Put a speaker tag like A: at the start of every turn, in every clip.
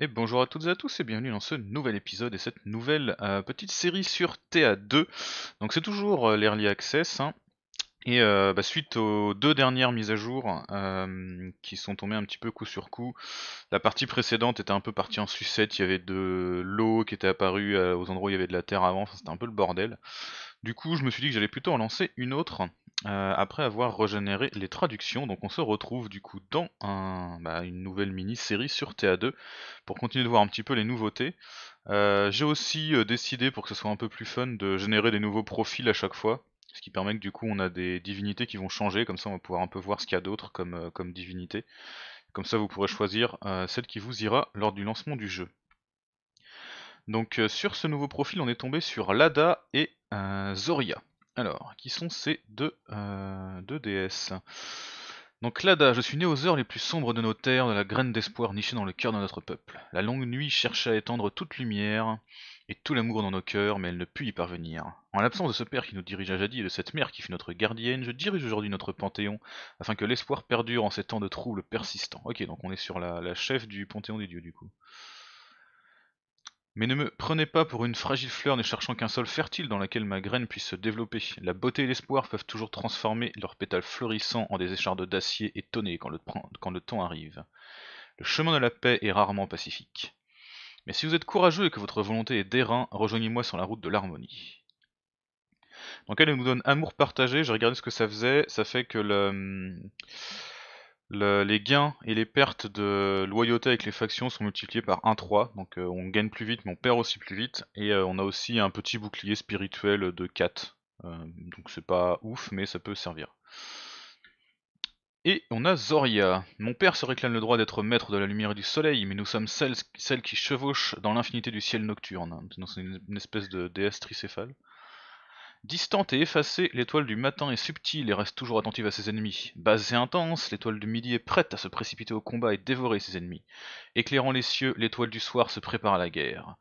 A: Et bonjour à toutes et à tous et bienvenue dans ce nouvel épisode et cette nouvelle euh, petite série sur TA2. Donc c'est toujours euh, l'Early Access. Hein. et euh, bah, suite aux deux dernières mises à jour qui sont tombées un petit peu coup sur coup, la partie précédente était un peu partie en sucette, il y avait de l'eau qui était apparue aux endroits où il y avait de la terre avant, c'était un peu le bordel. Du coup je me suis dit que j'allais plutôt en lancer une autre euh, après avoir régénéré les traductions. Donc on se retrouve du coup dans bah, une nouvelle mini-série sur TA2 pour continuer de voir un petit peu les nouveautés. Euh, j'ai aussi euh, décidé, pour que ce soit un peu plus fun, de générer des nouveaux profils à chaque fois. Ce qui permet que du coup on a des divinités qui vont changer, comme ça on va pouvoir un peu voir ce qu'il y a d'autre comme, comme divinité. Comme ça vous pourrez choisir celle qui vous ira lors du lancement du jeu. Donc sur ce nouveau profil on est tombé sur Lada et Zoria. Alors, qui sont ces deux, euh, deux déesses donc Lada, je suis né aux heures les plus sombres de nos terres, de la graine d'espoir nichée dans le cœur de notre peuple. La longue nuit cherchait à étendre toute lumière et tout l'amour dans nos cœurs, mais elle ne put y parvenir. En l'absence de ce père qui nous dirigea jadis et de cette mère qui fut notre gardienne, je dirige aujourd'hui notre panthéon, afin que l'espoir perdure en ces temps de troubles persistants. Ok, donc on est sur la, la chef du panthéon des dieux du coup. Mais ne me prenez pas pour une fragile fleur ne cherchant qu'un sol fertile dans lequel ma graine puisse se développer. La beauté et l'espoir peuvent toujours transformer leurs pétales fleurissants en des échardes d'acier étonnés quand le, quand le temps arrive. Le chemin de la paix est rarement pacifique. Mais si vous êtes courageux et que votre volonté est d'airain, rejoignez-moi sur la route de l'harmonie. Donc elle nous donne amour partagé, j'ai regardé ce que ça faisait, ça fait que le... Hum, les gains et les pertes de loyauté avec les factions sont multipliés par 1-3, donc euh, on gagne plus vite mais on perd aussi plus vite, et euh, on a aussi un petit bouclier spirituel de 4, euh, donc c'est pas ouf mais ça peut servir. Et on a Zoria. Mon père se réclame le droit d'être maître de la lumière et du soleil, mais nous sommes celles, celles qui chevauchent dans l'infinité du ciel nocturne. c'est une espèce de déesse tricéphale. Distante et effacée, l'étoile du matin est subtile et reste toujours attentive à ses ennemis. Basse et intense, l'étoile du midi est prête à se précipiter au combat et dévorer ses ennemis. Éclairant les cieux, l'étoile du soir se prépare à la guerre.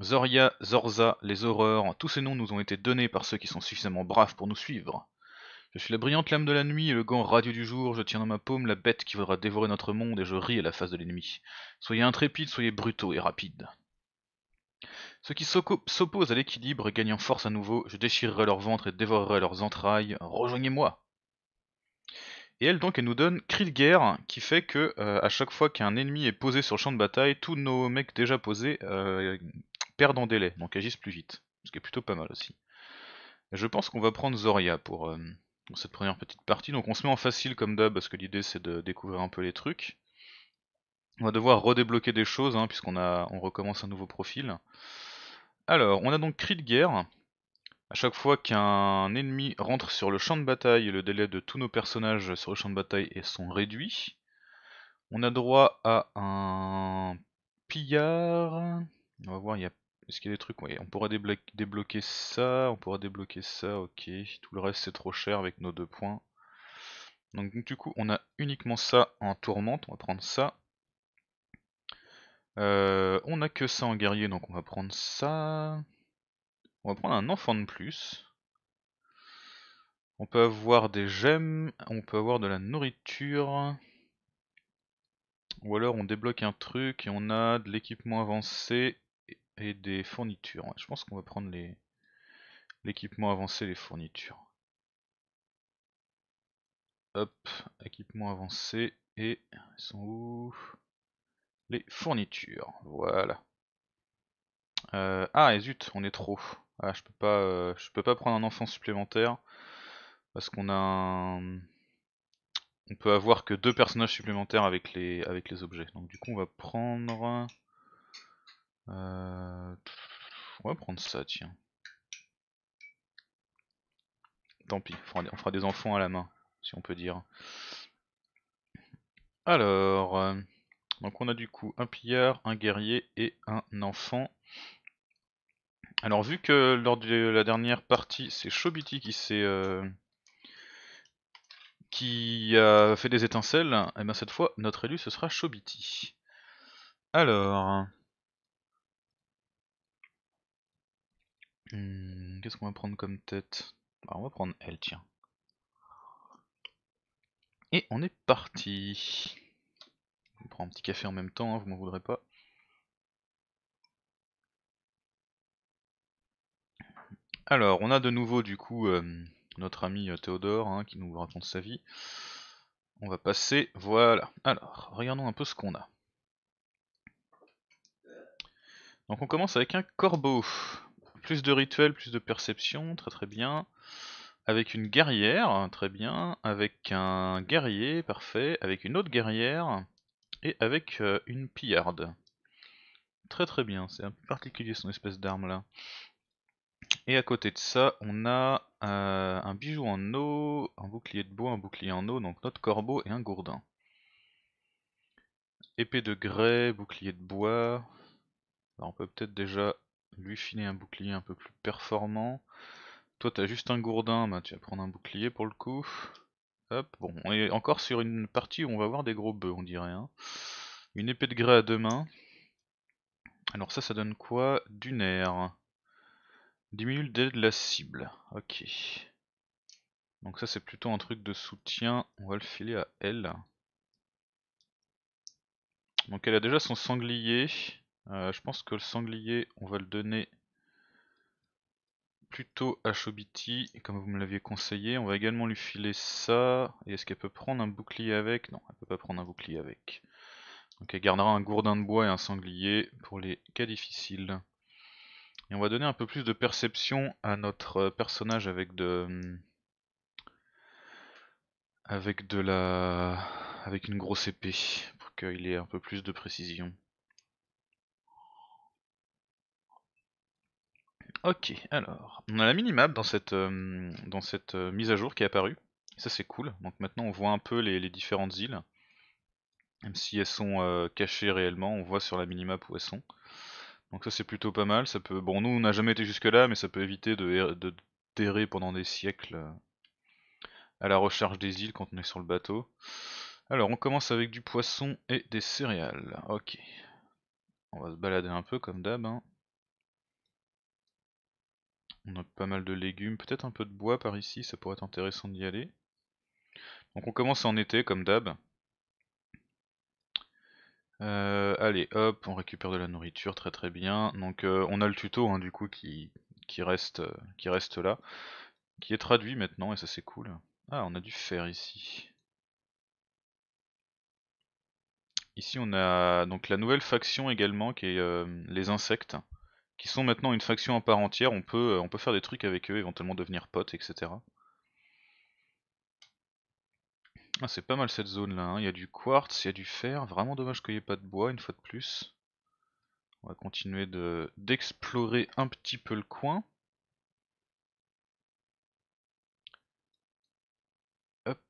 A: Zoria, Zorza, les horreurs, tous ces noms nous ont été donnés par ceux qui sont suffisamment braves pour nous suivre. Je suis la brillante lame de la nuit et le gant radieux du jour, je tiens dans ma paume la bête qui voudra dévorer notre monde et je ris à la face de l'ennemi. Soyez intrépides, soyez brutaux et rapides. Ceux qui s'opposent à l'équilibre gagnent en force à nouveau, je déchirerai leur ventre et dévorerai leurs entrailles, rejoignez-moi Et elle donc, elle nous donne Cri de guerre, qui fait que euh, à chaque fois qu'un ennemi est posé sur le champ de bataille, tous nos mecs déjà posés euh, perdent en délai, donc agissent plus vite. Ce qui est plutôt pas mal aussi. je pense qu'on va prendre Zoria euh, pour, cette première petite partie, donc on se met en facile comme d'hab, parce que l'idée c'est de découvrir un peu les trucs. On va devoir redébloquer des choses, hein, puisqu'on on recommence un nouveau profil. Alors, on a donc cri de guerre. A chaque fois qu'un ennemi rentre sur le champ de bataille, le délai de tous nos personnages sur le champ de bataille est son réduit. On a droit à un pillard. On va voir, il a... est-ce qu'il y a des trucs On pourra débloquer ça, on pourra débloquer ça, ok. Tout le reste c'est trop cher avec nos deux points. Donc du coup on a uniquement ça en tourmente, on va prendre ça. Euh, on a que ça en guerrier, donc on va prendre ça. On va prendre un enfant de plus. On peut avoir des gemmes, on peut avoir de la nourriture. Ou alors on débloque un truc et on a de l'équipement avancé et des fournitures. je pense qu'on va prendre les l'équipement avancé et les fournitures. Hop, équipement avancé et ils sont où les fournitures. Voilà. Euh, ah et zut, on est trop. Ah, je peux pas, euh, je peux pas prendre un enfant supplémentaire parce qu'on a un... On peut avoir que deux personnages supplémentaires avec les, avec les objets. Donc du coup on va prendre... Euh, on va prendre ça tiens. Tant pis, on fera des enfants à la main, si on peut dire. Alors... Donc on a du coup un pillard, un guerrier et un enfant. Alors vu que lors de la dernière partie, c'est Chobiti qui s'est... Euh, qui a fait des étincelles, et eh bien cette fois, notre élu, ce sera Chobiti. Alors... Hmm, qu'est-ce qu'on va prendre comme tête bah, on va prendre elle, tiens. Et on est parti. On prend un petit café en même temps, hein, vous m'en voudrez pas. Alors, on a de nouveau du coup euh, notre ami euh, Théodore hein, qui nous raconte sa vie. On va passer, voilà. Alors, regardons un peu ce qu'on a. Donc on commence avec un corbeau. Plus de rituels, plus de perception, très très bien. Avec une guerrière, hein, très bien. Avec un guerrier, parfait. Avec une autre guerrière et avec euh, une pillarde. Très très bien, c'est un peu particulier son espèce d'arme là. Et à côté de ça, on a euh, un bijou en eau, un bouclier de bois, un bouclier en eau, donc notre corbeau et un gourdin. Épée de grès, bouclier de bois. on peut peut-être déjà lui filer un bouclier un peu plus performant. Toi t'as juste un gourdin, bah, tu vas prendre un bouclier pour le coup. Hop, bon, on est encore sur une partie où on va avoir des gros bœufs, on dirait. Hein. Une épée de grès à deux mains. Alors ça, ça donne quoi Du nerf. Diminue le délai de la cible. Ok. Donc ça, c'est plutôt un truc de soutien. On va le filer à elle. Donc elle a déjà son sanglier. Euh, je pense que le sanglier, on va le donner plutôt Ashobiti, comme vous me l'aviez conseillé. On va également lui filer ça. Et est-ce qu'elle peut prendre un bouclier avec Non, elle peut pas prendre un bouclier avec. Donc elle gardera un gourdin de bois et un sanglier pour les cas difficiles. Et on va donner un peu plus de perception à notre euh, personnage avec de... Avec de la... Avec une grosse épée, pour qu'il ait un peu plus de précision. Ok, alors, on a la minimap dans cette, euh, dans cette euh, mise à jour qui est apparue. Ça c'est cool. Donc maintenant on voit un peu les, différentes îles. Même si elles sont euh, cachées réellement, on voit sur la minimap où elles sont. Donc ça c'est plutôt pas mal. Ça peut. Bon nous on n'a jamais été jusque là, mais ça peut éviter de, er, de pendant des siècles à la recherche des îles quand on est sur le bateau. Alors on commence avec du poisson et des céréales. Ok. On va se balader un peu comme d'hab. Hein. On a pas mal de légumes, peut-être un peu de bois par ici, ça pourrait être intéressant d'y aller. Donc on commence en été comme d'hab. Euh, allez, hop, on récupère de la nourriture, très très bien. Donc euh, on a le tuto hein, du coup qui, reste, qui reste là, qui est traduit maintenant et ça c'est cool. Ah, on a du fer ici. Ici on a donc la nouvelle faction également qui est euh, les insectes qui sont maintenant une faction à part entière, on peut, euh, on peut faire des trucs avec eux, éventuellement devenir potes, etc. Ah, c'est pas mal cette zone là, hein. il y a du quartz, il y a du fer, vraiment dommage qu'il n'y ait pas de bois une fois de plus. On va continuer d'explorer un petit peu le coin.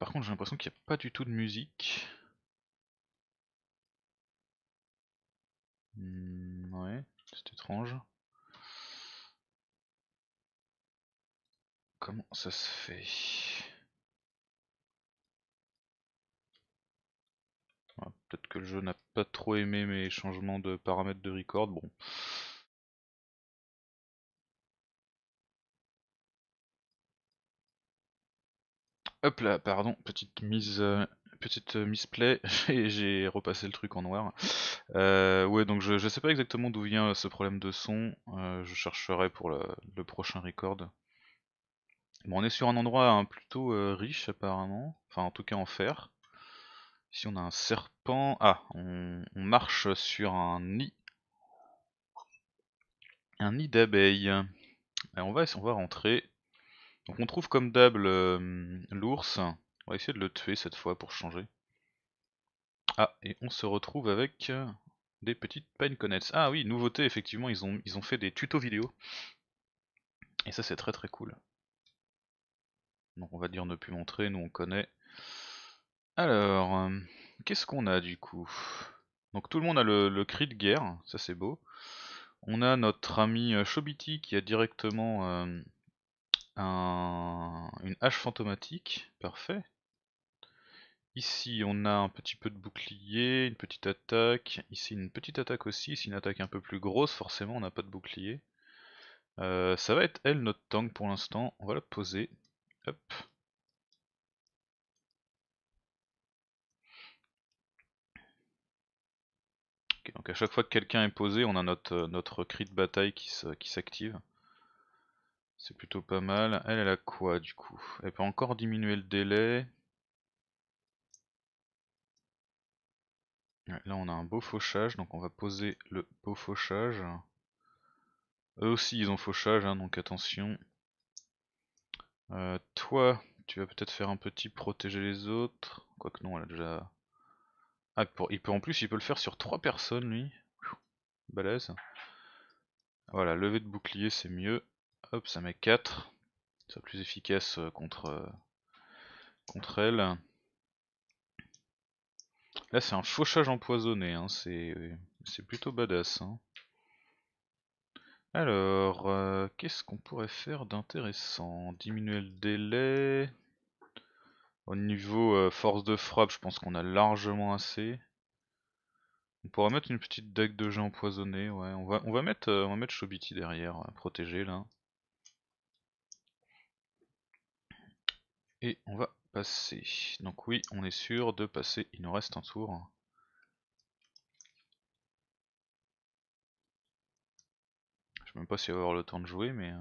A: par contre j'ai l'impression qu'il n'y a pas du tout de musique. Hmm, ouais, c'est étrange. comment ça se fait Peut-être que le jeu n'a pas trop aimé mes changements de paramètres de record, bon. Hop là, pardon, petite mise euh, petite euh, misplay, j'ai repassé le truc en noir. Euh, ouais, donc je, ne sais pas exactement d'où vient ce problème de son, je chercherai pour le prochain record on est sur un endroit hein, plutôt euh, riche apparemment, enfin en tout cas en fer. Ici on a un serpent, ah, on, marche sur un nid, un nid d'abeilles. Euh, on va, on va rentrer. Donc on trouve comme d'hab euh, l'ours, on va essayer de le tuer cette fois pour changer. Ah, et on se retrouve avec des petites pain Ah oui, nouveauté, effectivement, ils ont, ils ont fait des tutos vidéo. Et ça c'est très très cool. Donc on va dire ne plus montrer, nous on connaît. Alors, euh, qu'est-ce qu'on a du coup Donc tout le monde a le, cri de guerre, ça c'est beau. On a notre ami euh, Chobiti qui a directement euh, une hache fantomatique, parfait. Ici on a un petit peu de bouclier, une petite attaque, ici une petite attaque aussi, ici une attaque un peu plus grosse, forcément on n'a pas de bouclier. ça va être elle notre tank pour l'instant, on va la poser donc à chaque fois que quelqu'un est posé, on a notre, euh, notre cri de bataille qui s'active. C'est plutôt pas mal. Elle, elle a quoi du coup Elle peut encore diminuer le délai. Là on a un beau fauchage, donc on va poser le beau fauchage. Eux aussi ils ont fauchage, hein, donc attention. Euh, toi, tu vas peut-être faire un petit protéger les autres. Quoique non, elle a déjà... Ah, pour... il peut en plus, il peut le faire sur trois personnes, lui. Balèze. Voilà, lever de bouclier, c'est mieux. Hop, ça met 4. C'est plus efficace euh, contre, euh, contre elle. Là, c'est un fauchage empoisonné. Hein. C'est plutôt badass. Hein. Alors, euh, qu'est-ce qu'on pourrait faire d'intéressant Diminuer le délai. Au niveau euh, force de frappe, je pense qu'on a largement assez. On pourrait mettre une petite deck de jeu empoisonné, ouais. On va, on va mettre, Shobiti euh, derrière, protégé là. Et on va passer. Donc oui, on est sûr de passer. Il nous reste un tour. sais même pas si elle va avoir le temps de jouer, mais... Euh.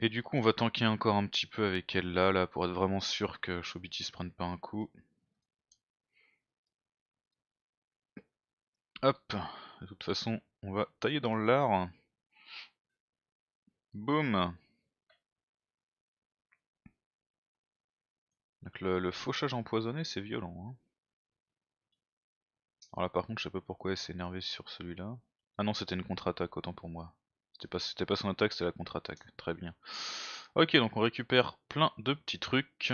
A: Et du coup, on va tanker encore un petit peu avec elle là, là pour être vraiment sûr que Shobiti se prenne pas un coup. Hop, de toute façon, on va tailler dans le lard. Boum le, fauchage empoisonné, c'est violent. Hein. Alors là, par contre, je sais pas pourquoi elle s'est énervée sur celui-là. Ah non, c'était une contre-attaque, autant pour moi. C'était pas, pas son attaque, c'était la contre-attaque. Très bien. Ok, donc on récupère plein de petits trucs.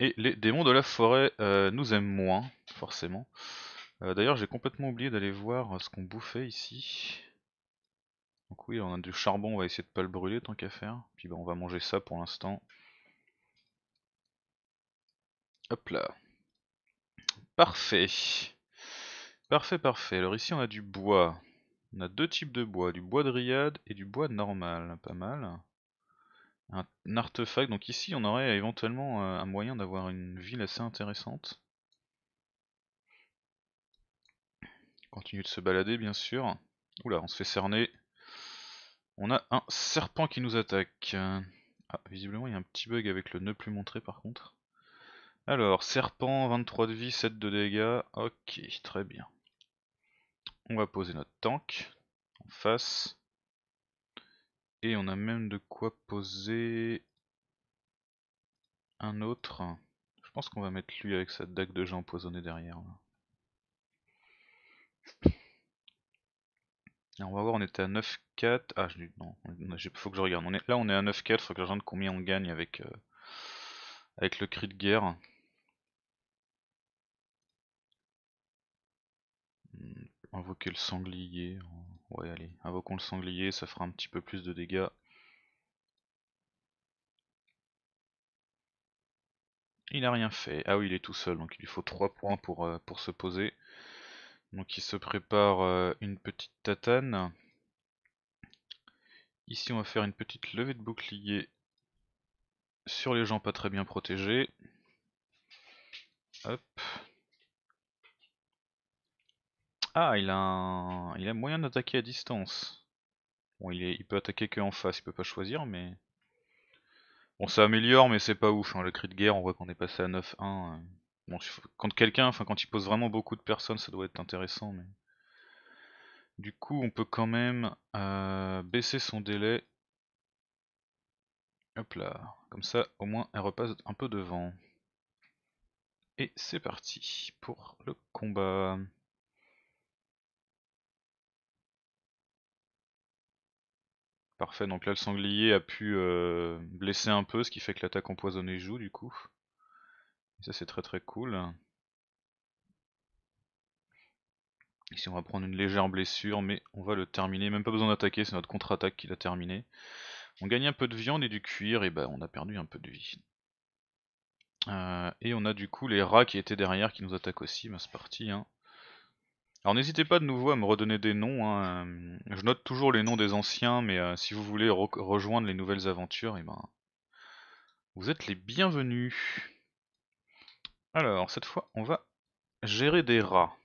A: Et les démons de la forêt euh, nous aiment moins, forcément. Euh, d'ailleurs, j'ai complètement oublié d'aller voir ce qu'on bouffait ici. Donc oui, on a du charbon, on va essayer de pas le brûler tant qu'à faire. Puis ben on va manger ça pour l'instant. Hop là. Parfait. Parfait, parfait. Alors ici on a du bois. On a deux types de bois, du bois de riade et du bois normal, pas mal. Un, artefact, donc ici on aurait éventuellement euh, un moyen d'avoir une ville assez intéressante. Continue de se balader bien sûr. Oula, on se fait cerner. On a un serpent qui nous attaque. Ah, visiblement il y a un petit bug avec le nœud plus montré par contre. Alors, serpent, 23 de vie, 7 de dégâts. Ok, très bien. On va poser notre tank en face. Et on a même de quoi poser un autre. Je pense qu'on va mettre lui avec sa dague de gens empoisonnés derrière. on va voir, on était à 9-4. Ah, non, il faut que je regarde. là, on est à 9-4. il Faut que je regarde combien on gagne avec, euh, avec le cri de guerre. Invoquer le sanglier. Ouais, allez, invoquons le sanglier, ça fera un petit peu plus de dégâts. Il n'a rien fait. Ah oui, il est tout seul, donc il lui faut 3 points pour, euh, pour se poser. Donc il se prépare euh, une petite tatane. Ici, on va faire une petite levée de bouclier sur les gens pas très bien protégés. Hop. Ah, il a moyen d'attaquer à distance. Bon, il, est... il peut attaquer qu'en face, il peut pas choisir, mais... Bon, ça améliore, mais c'est pas ouf. Hein. Le cri de guerre, on voit qu'on est passé à 9-1. Euh. quand quelqu'un, enfin quand il pose vraiment beaucoup de personnes, ça doit être intéressant, mais... Du coup, on peut quand même euh, baisser son délai. Hop là, comme ça, au moins, elle repasse un peu devant. Et c'est parti pour le combat. Parfait, donc là le sanglier a pu euh, blesser un peu, ce qui fait que l'attaque empoisonnée joue du coup. Et ça c'est très très cool. Ici on va prendre une légère blessure, mais on va le terminer. Même pas besoin d'attaquer, c'est notre contre-attaque qui l'a terminé. On gagne un peu de viande et du cuir, et ben on a perdu un peu de vie. Euh, et on a du coup les rats qui étaient derrière qui nous attaquent aussi, ben, c'est parti. Hein. Alors n'hésitez pas de nouveau à me redonner des noms. Hein, euh, je note toujours les noms des anciens, mais euh, si vous voulez rejoindre les nouvelles aventures, et eh ben, vous êtes les bienvenus. Alors cette fois, on va gérer des rats.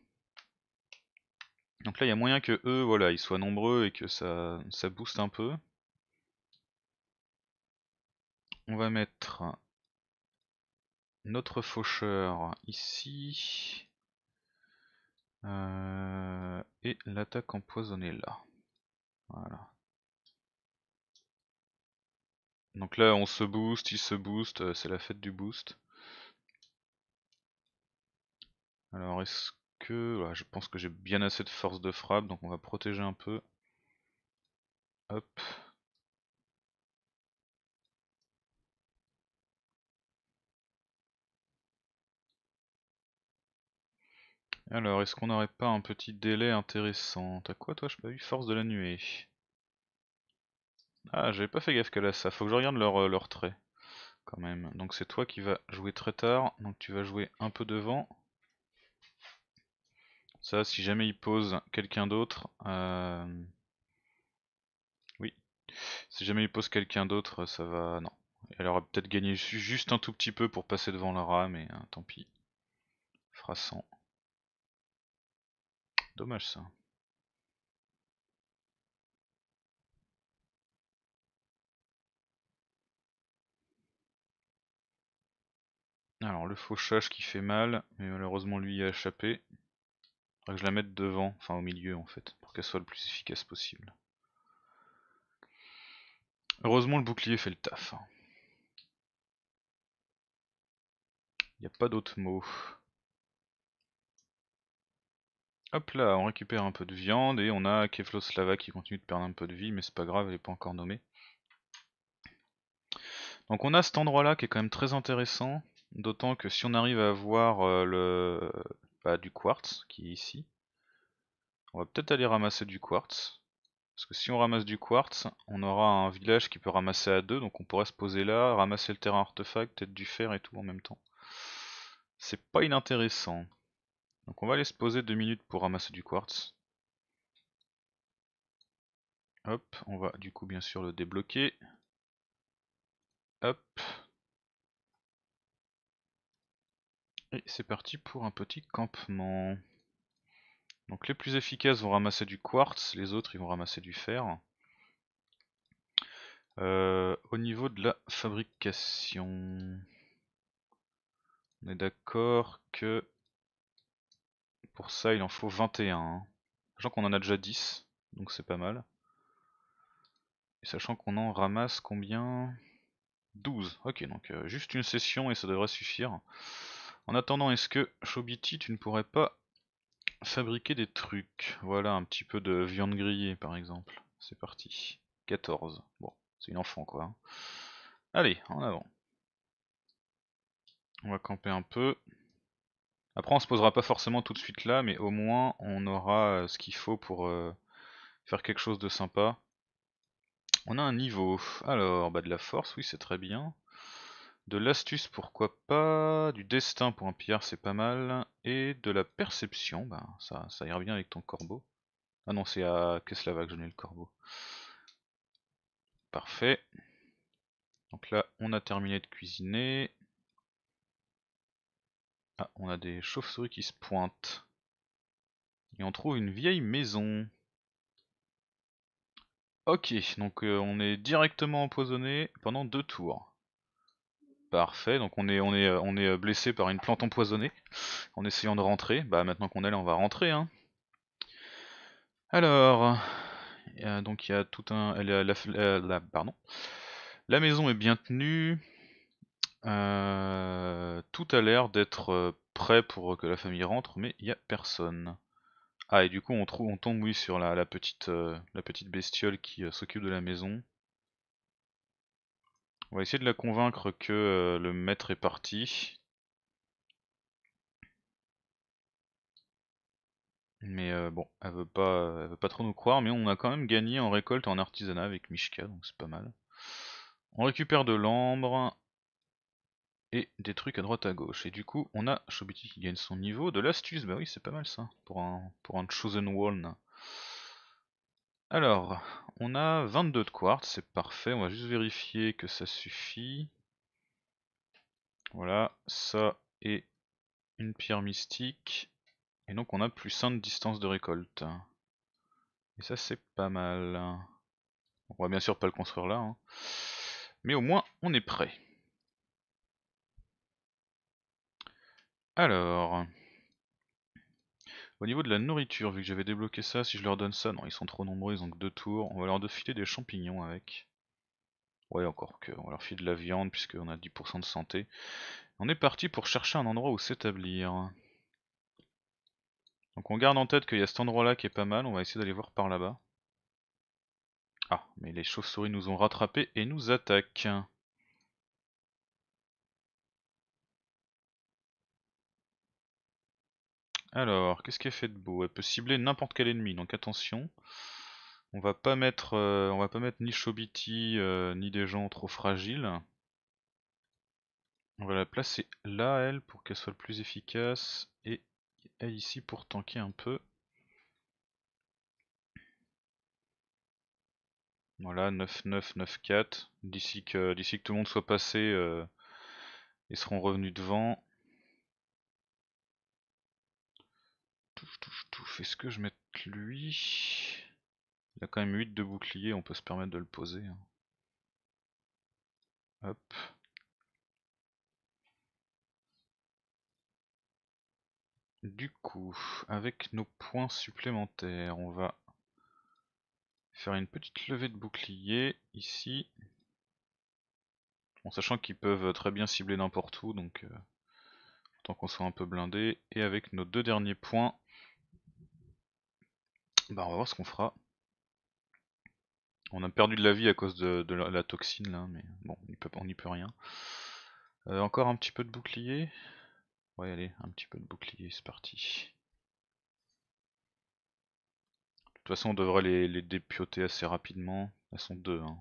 A: Donc là, il y a moyen que eux, voilà, ils soient nombreux et que ça, ça booste un peu. On va mettre notre faucheur ici. Euh, et l'attaque empoisonnée là. Voilà. Donc là on se booste, il se booste, euh, c'est la fête du boost. Alors est-ce que... je pense que j'ai bien assez de force de frappe, donc on va protéger un peu. Hop. Alors, est-ce qu'on n'aurait pas un petit délai intéressant T'as quoi toi je pas eu force de la nuée. Ah, j'avais pas fait gaffe qu'elle a ça. Faut que je regarde leur, euh, leur trait. Quand même. Donc c'est toi qui vas jouer très tard. Donc tu vas jouer un peu devant. Ça, si jamais il pose quelqu'un d'autre... Euh, oui. Si jamais il pose quelqu'un d'autre, ça va... Non. Elle aura peut-être gagné juste un tout petit peu pour passer devant Lara, mais hein, tant pis. Frassant. Dommage ça. Alors le fauchage qui fait mal, mais malheureusement lui a échappé. Faudrait que je la mette devant, enfin au milieu en fait, pour qu'elle soit le plus efficace possible. Heureusement le bouclier fait le taf. Hein. Il n'y a pas d'autre mot. Hop là, on récupère un peu de viande et on a Kefloslava qui continue de perdre un peu de vie, mais c'est pas grave, elle est pas encore nommée. Donc on a cet endroit là qui est quand même très intéressant, d'autant que si on arrive à avoir euh, le bah, du quartz qui est ici, on va peut-être aller ramasser du quartz. Parce que si on ramasse du quartz, on aura un village qui peut ramasser à deux, donc on pourrait se poser là, ramasser le terrain artefact, peut-être du fer et tout en même temps. C'est pas inintéressant. Donc on va aller se poser deux minutes pour ramasser du quartz. Hop, on va du coup bien sûr le débloquer. Hop. Et c'est parti pour un petit campement. Donc les plus efficaces vont ramasser du quartz, les autres ils vont ramasser du fer. Euh, au niveau de la fabrication, on est d'accord que pour ça, il en faut 21. Hein. Sachant qu'on en a déjà 10, donc c'est pas mal. Et sachant qu'on en ramasse combien 12. Ok, donc euh, juste une session et ça devrait suffire. En attendant, est-ce que, Shobiti tu ne pourrais pas fabriquer des trucs Voilà, un petit peu de viande grillée, par exemple. C'est parti. 14. Bon, c'est une enfant, quoi. Allez, en avant. On va camper un peu. Après, on se posera pas forcément tout de suite là, mais au moins on aura euh, ce qu'il faut pour euh, faire quelque chose de sympa. On a un niveau. Alors, bah de la force, oui, c'est très bien. De l'astuce, pourquoi pas. Du destin pour un pierre c'est pas mal. Et de la perception, bah, ça, ça ira bien avec ton corbeau. Ah non, c'est à Keslava que je n'ai le corbeau. Parfait. Donc là, on a terminé de cuisiner. Ah, on a des chauves-souris qui se pointent. Et on trouve une vieille maison. Ok, donc euh, on est directement empoisonné pendant deux tours. Parfait, donc on est, on est, euh, blessé par une plante empoisonnée en essayant de rentrer. Bah maintenant qu'on est là, on va rentrer. Hein. Alors, euh, donc il y a tout un... pardon. La maison est bien tenue, euh, tout a l'air d'être euh, prêt pour que la famille rentre, mais il n'y a personne. Ah, et du coup, on, tombe, oui, sur la, euh, petite, bestiole qui s'occupe de la maison. On va essayer de la convaincre que le maître est parti. Mais bon, elle veut pas veut pas trop nous croire, mais on a quand même gagné en récolte en artisanat avec Mishka, donc c'est pas mal. On récupère de l'ambre, et des trucs à droite à gauche. Et du coup, on a Shobiti qui gagne son niveau. De l'astuce, bah oui, c'est pas mal ça, pour un, pour un Chosen One. Alors, on a 22 de quartz, c'est parfait. On va juste vérifier que ça suffit. Voilà, ça est une pierre mystique. Et donc on a plus 5 de distance de récolte. Et ça c'est pas mal. On va bien sûr pas le construire là. Hein. Mais au moins on est prêt. Alors... Au niveau de la nourriture, vu que j'avais débloqué ça, si je leur donne ça, non ils sont trop nombreux, ils ont que deux tours. On va leur filer des champignons avec. Ouais encore que, on va leur filer de la viande puisqu'on a 10% de santé. On est parti pour chercher un endroit où s'établir. Donc on garde en tête qu'il y a cet endroit là qui est pas mal, on va essayer d'aller voir par là-bas. Ah, mais les chauves-souris nous ont rattrapés et nous attaquent. Alors, qu'est-ce qu'elle fait de beau Elle peut cibler n'importe quel ennemi, donc attention. On va pas mettre, euh, on va pas mettre ni Shobiti euh, ni des gens trop fragiles. On va la placer là, elle, pour qu'elle soit le plus efficace. Et elle ici pour tanker un peu. Voilà, 9-9, 9-4. D'ici que, que tout le monde soit passé, et euh, ils seront revenus devant. Est-ce que je mette lui Il a quand même 8 de bouclier, on peut se permettre de le poser. Hein. Hop. Du coup, avec nos points supplémentaires, on va faire une petite levée de bouclier ici. En sachant qu'ils peuvent très bien cibler n'importe où, donc euh, tant qu'on soit un peu blindé. Et avec nos deux derniers points, bah on va voir ce qu'on fera. On a perdu de la vie à cause de, la, toxine là, mais bon, on n'y peut, rien. Euh, encore un petit peu de bouclier. Ouais allez, un petit peu de bouclier, c'est parti. De toute façon on devrait les, les dépioter assez rapidement. Elles sont deux hein.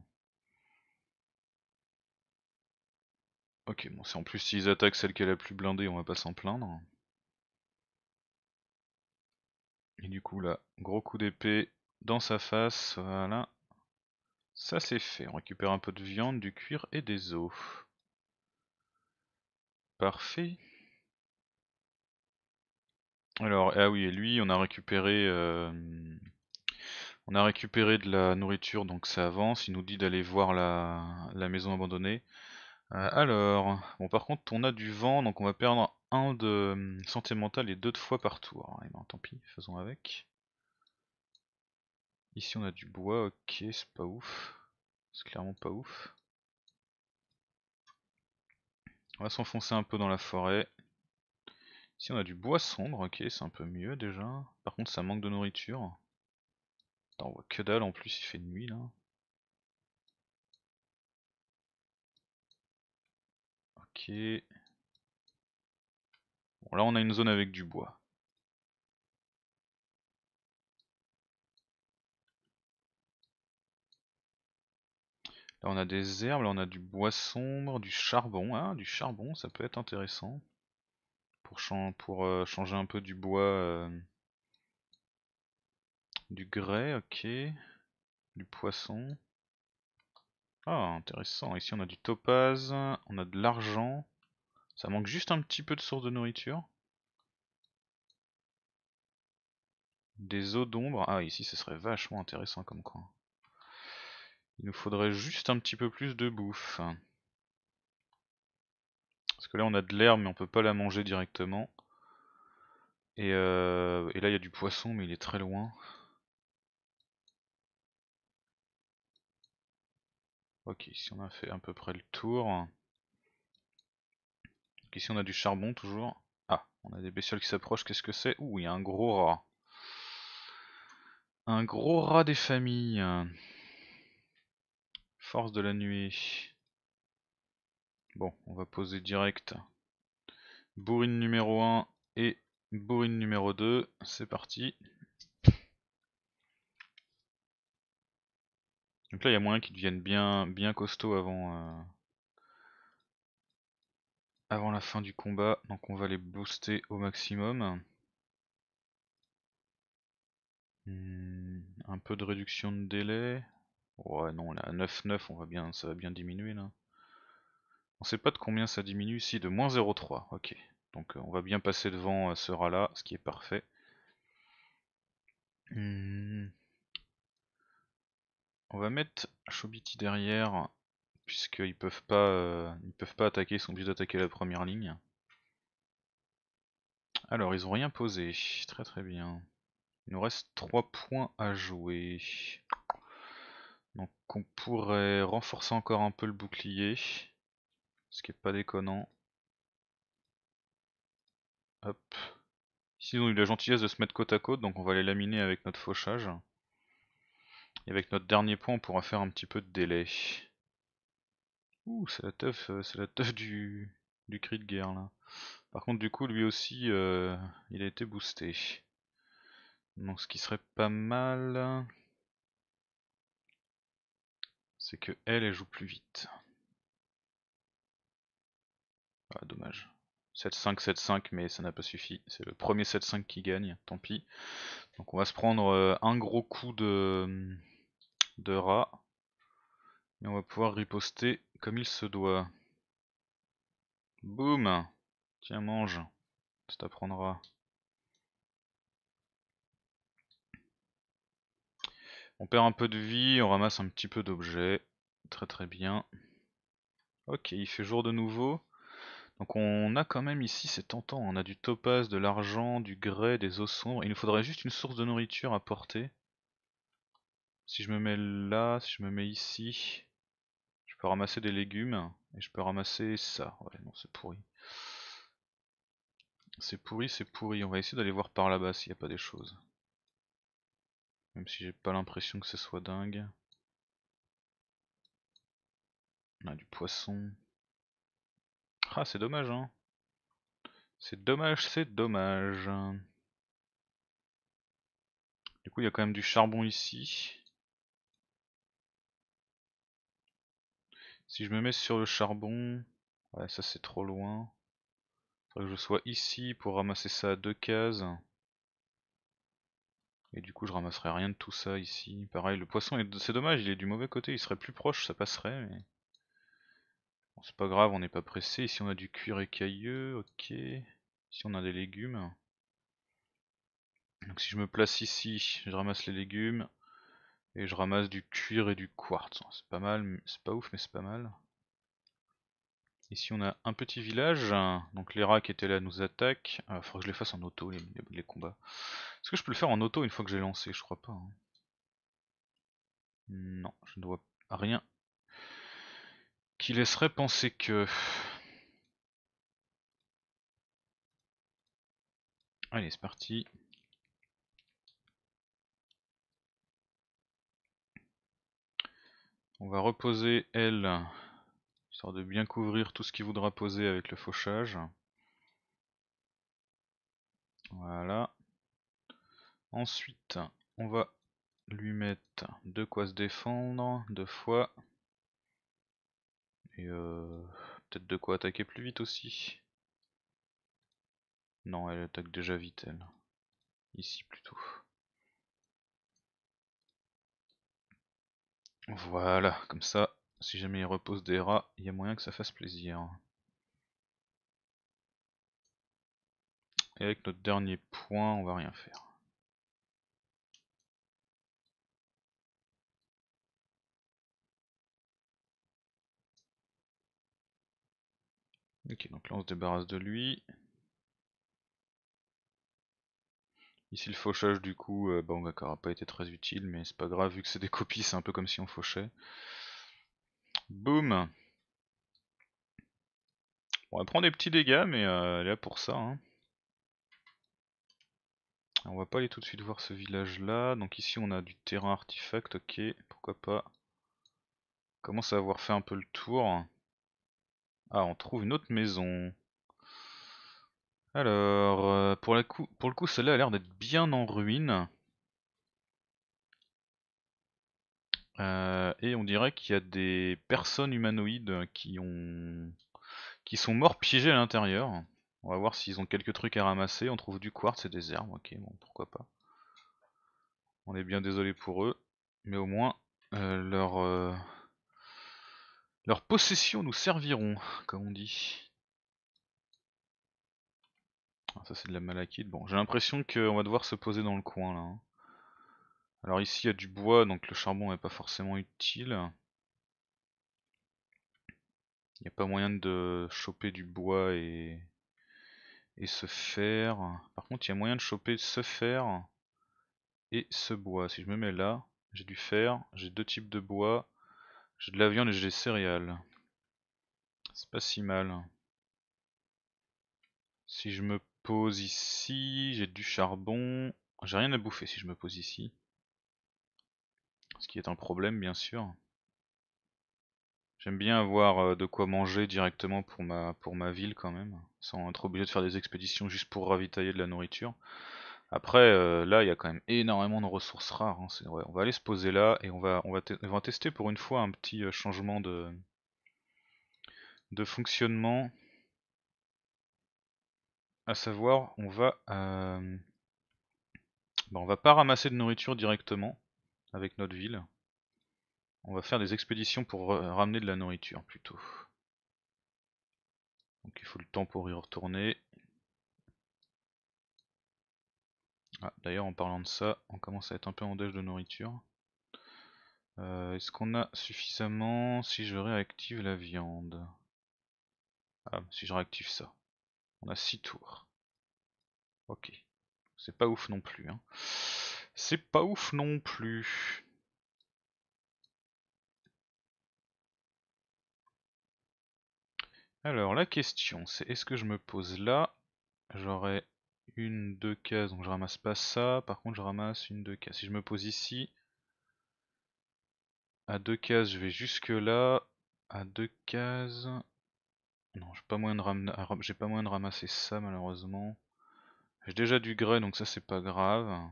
A: Ok, bon, c'est en plus s'ils attaquent celle qui est la plus blindée, on va pas s'en plaindre. Et du coup là, gros coup d'épée dans sa face, voilà. Ça c'est fait, on récupère un peu de viande, du cuir et des os. Parfait. Alors, ah oui, et lui, on a récupéré... Euh, on a récupéré de la nourriture, donc ça avance. Il nous dit d'aller voir la, maison abandonnée. Euh, alors, bon par contre, on a du vent, donc on va perdre 1 de hum, santé mentale et 2 de fois par tour. Eh ben, tant pis, faisons avec. Ici on a du bois, ok, c'est pas ouf. C'est clairement pas ouf. On va s'enfoncer un peu dans la forêt. Ici on a du bois sombre, ok, c'est un peu mieux déjà. Par contre ça manque de nourriture. Attends, on voit que dalle en plus, il fait nuit là. Ok. Bon, là on a une zone avec du bois. Là on a des herbes, là on a du bois sombre, du charbon. Ah, du charbon, ça peut être intéressant. Pour, euh, changer un peu du bois... Euh, du grès, ok. Du poisson. Ah, intéressant. Ici on a du topaz, on a de l'argent. Ça manque juste un petit peu de source de nourriture. Des eaux d'ombre. Ah, ici, ce serait vachement intéressant comme coin. Il nous faudrait juste un petit peu plus de bouffe. Parce que là, on a de l'herbe, mais on peut pas la manger directement. Et, euh, et là, il y a du poisson, mais il est très loin. Ok, ici on a fait à peu près le tour ici on a du charbon toujours. Ah, on a des bestioles qui s'approchent, qu'est-ce que c'est Ouh, il y a un gros rat. Un gros rat des familles. Force de la nuit. Bon, on va poser direct. Bourrine numéro 1 et bourrine numéro 2. C'est parti. Donc là, il y a moyen qu'ils deviennent bien, bien costauds avant, euh, avant la fin du combat, donc on va les booster au maximum. Hmm, un peu de réduction de délai. Ouais non, on est à 9-9 on va bien ça va bien diminuer là. On sait pas de combien ça diminue ici, de moins 0,3, ok. Donc euh, on va bien passer devant euh, ce rat là, ce qui est parfait. Hmm. On va mettre Chobiti derrière puisqu'ils peuvent pas euh, peuvent pas attaquer, ils sont obligés d'attaquer la première ligne. Alors ils n'ont rien posé, très très bien. Il nous reste 3 points à jouer. Donc on pourrait renforcer encore un peu le bouclier, ce qui est pas déconnant. Hop. Ici ils ont eu la gentillesse de se mettre côte à côte, donc on va les laminer avec notre fauchage. Et avec notre dernier point on pourra faire un petit peu de délai. Ouh, c'est la teuf, euh, c'est la teuf du, du cri de guerre là. Par contre, du coup, lui aussi, euh, il a été boosté. Donc, ce qui serait pas mal, c'est que elle, elle joue plus vite. Ah, dommage. 7-5, 7-5, mais ça n'a pas suffi. C'est le premier 7-5 qui gagne, tant pis. Donc on va se prendre euh, un gros coup de rat. Et on va pouvoir riposter comme il se doit. Boum Tiens, mange. Ça t'apprendra. On perd un peu de vie, on ramasse un petit peu d'objets. Très très bien. Ok, il fait jour de nouveau. Donc on a quand même ici, c'est tentant, on a du topaz, de l'argent, du grès, des eaux sombres. Il nous faudrait juste une source de nourriture à porter. Si je me mets là, si je me mets ici, peux ramasser des légumes. Et je peux ramasser ça. Ouais, non, c'est pourri. C'est pourri, c'est pourri. On va essayer d'aller voir par là-bas s'il n'y a pas des choses. Même si j'ai pas l'impression que ce soit dingue. On a du poisson. Ah, c'est dommage, hein. C'est dommage, c'est dommage. Du coup, il y a quand même du charbon ici. Si je me mets sur le charbon, ça c'est trop loin. Il Faudrait que je sois ici pour ramasser ça à deux cases. Et du coup je ramasserai rien de tout ça ici. Pareil, le poisson, c'est dommage, il est du mauvais côté, il serait plus proche, ça passerait. c'est pas grave, on n'est pas pressé. Ici on a du cuir écailleux, ok. Ici on a des légumes. Donc si je me place ici, je ramasse les légumes. Et je ramasse du cuir et du quartz. C'est pas mal, c'est pas ouf, mais c'est pas mal. Ici on a un petit village, donc les rats qui étaient là nous attaquent. Il ah, faudrait que je les fasse en auto, les, combats. Est-ce que je peux le faire en auto une fois que j'ai lancé Je crois pas. Hein. Non, je ne vois rien qui laisserait penser que... Allez, c'est parti. On va reposer elle, histoire de bien couvrir tout ce qu'il voudra poser avec le fauchage. Voilà. Ensuite, on va lui mettre de quoi se défendre, deux fois. Et euh, peut-être de quoi attaquer plus vite aussi. Non, elle attaque déjà vite, elle. Ici plutôt. Voilà, comme ça, si jamais il repose des rats, il y a moyen que ça fasse plaisir. Et avec notre dernier point, on va rien faire. Ok, donc là on se débarrasse de lui. Ici le fauchage du coup, euh, bon d'accord, a pas été très utile, mais c'est pas grave, vu que c'est des copies, c'est un peu comme si on fauchait. Boum On va prendre des petits dégâts, mais euh, est là pour ça. Hein. On va pas aller tout de suite voir ce village là, donc ici on a du terrain artefact, ok, pourquoi pas. On commence à avoir fait un peu le tour. Ah, on trouve une autre maison. Alors, euh, pour, le coup, celle-là a l'air d'être bien en ruine. Euh, et on dirait qu'il y a des personnes humanoïdes qui, qui sont morts piégés à l'intérieur. On va voir s'ils ont quelques trucs à ramasser. On trouve du quartz et des herbes. Ok, bon, pourquoi pas. On est bien désolé pour eux. Mais au moins, euh, leurs possessions nous serviront, comme on dit. Ah, ça c'est de la malachite. Bon, j'ai l'impression qu'on va devoir se poser dans le coin là. Hein. Alors ici il y a du bois, donc le charbon n'est pas forcément utile. Il n'y a pas moyen de choper du bois et, et se Par contre, il y a moyen de choper ce fer et ce bois. Si je me mets là, j'ai du fer, j'ai deux types de bois, j'ai de la viande et j'ai des céréales. C'est pas si mal. Si je me pose ici, j'ai du charbon. J'ai rien à bouffer si je me pose ici. Ce qui est un problème bien sûr. J'aime bien avoir euh, de quoi manger directement pour ma, pour ma ville quand même, sans être obligé de faire des expéditions juste pour ravitailler de la nourriture. Après, euh, là, il y a quand même énormément de ressources rares. Hein. on va aller se poser là et on va, on va, on va tester pour une fois un petit euh, changement de, de fonctionnement à savoir on va euh, bah, on va pas ramasser de nourriture directement avec notre ville on va faire des expéditions pour ramener de la nourriture plutôt donc il faut le temps pour y retourner ah, d'ailleurs en parlant de ça on commence à être un peu en déj de nourriture euh, est-ce qu'on a suffisamment si je réactive la viande ah, si je réactive ça on a 6 tours. Ok. C'est pas ouf non plus. Hein. C'est pas ouf non plus. Alors la question c'est est-ce que je me pose là J'aurais une, deux cases, donc je ramasse pas ça. Par contre je ramasse une, deux cases. Si je me pose ici, à deux cases je vais jusque là. À deux cases, non, j'ai pas moins ah, de, ramasser ça malheureusement. J'ai déjà du grès donc ça c'est pas grave.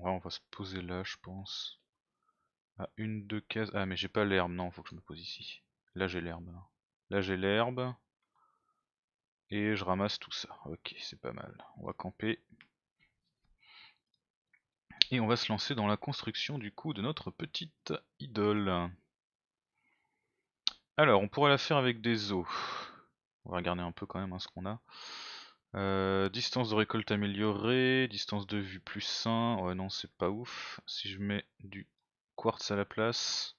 A: on va se poser là je pense. À ah, une, deux cases. Ah mais j'ai pas l'herbe, non, faut que je me pose ici. Là j'ai l'herbe. là j'ai l'herbe. Et je ramasse tout ça. Ok, c'est pas mal. On va camper. Et on va se lancer dans la construction du coup de notre petite idole. Alors, on pourrait la faire avec des os. On va regarder un peu quand même hein, ce qu'on a. Euh, distance de récolte améliorée, distance de vue plus 1, ouais non c'est pas ouf. Si je mets du quartz à la place,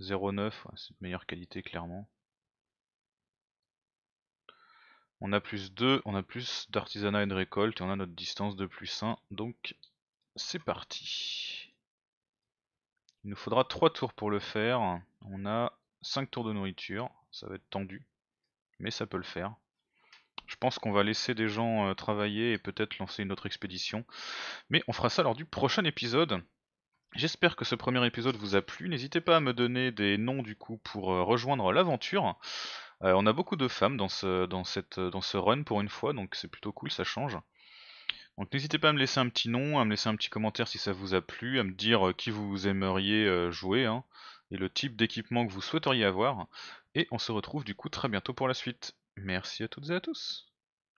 A: 0,9, c'est de meilleure qualité clairement. On a plus 2, on a plus d'artisanat et de récolte, et on a notre distance de plus 1, donc c'est parti. Il nous faudra 3 tours pour le faire. On a 5 tours de nourriture. Ça va être tendu. Mais ça peut le faire. Je pense qu'on va laisser des gens euh, travailler et peut-être lancer une autre expédition. Mais on fera ça lors du prochain épisode. J'espère que ce premier épisode vous a plu. N'hésitez pas à me donner des noms du coup pour euh, rejoindre l'aventure. Euh, on a beaucoup de femmes dans ce, dans, cette, dans ce run pour une fois, donc c'est plutôt cool, ça change. Donc n'hésitez pas à me laisser un petit nom, à me laisser un petit commentaire si ça vous a plu, à me dire euh, qui vous aimeriez euh, jouer, hein, et le type d'équipement que vous souhaiteriez avoir. Et on se retrouve du coup très bientôt pour la suite. Merci à toutes et à tous.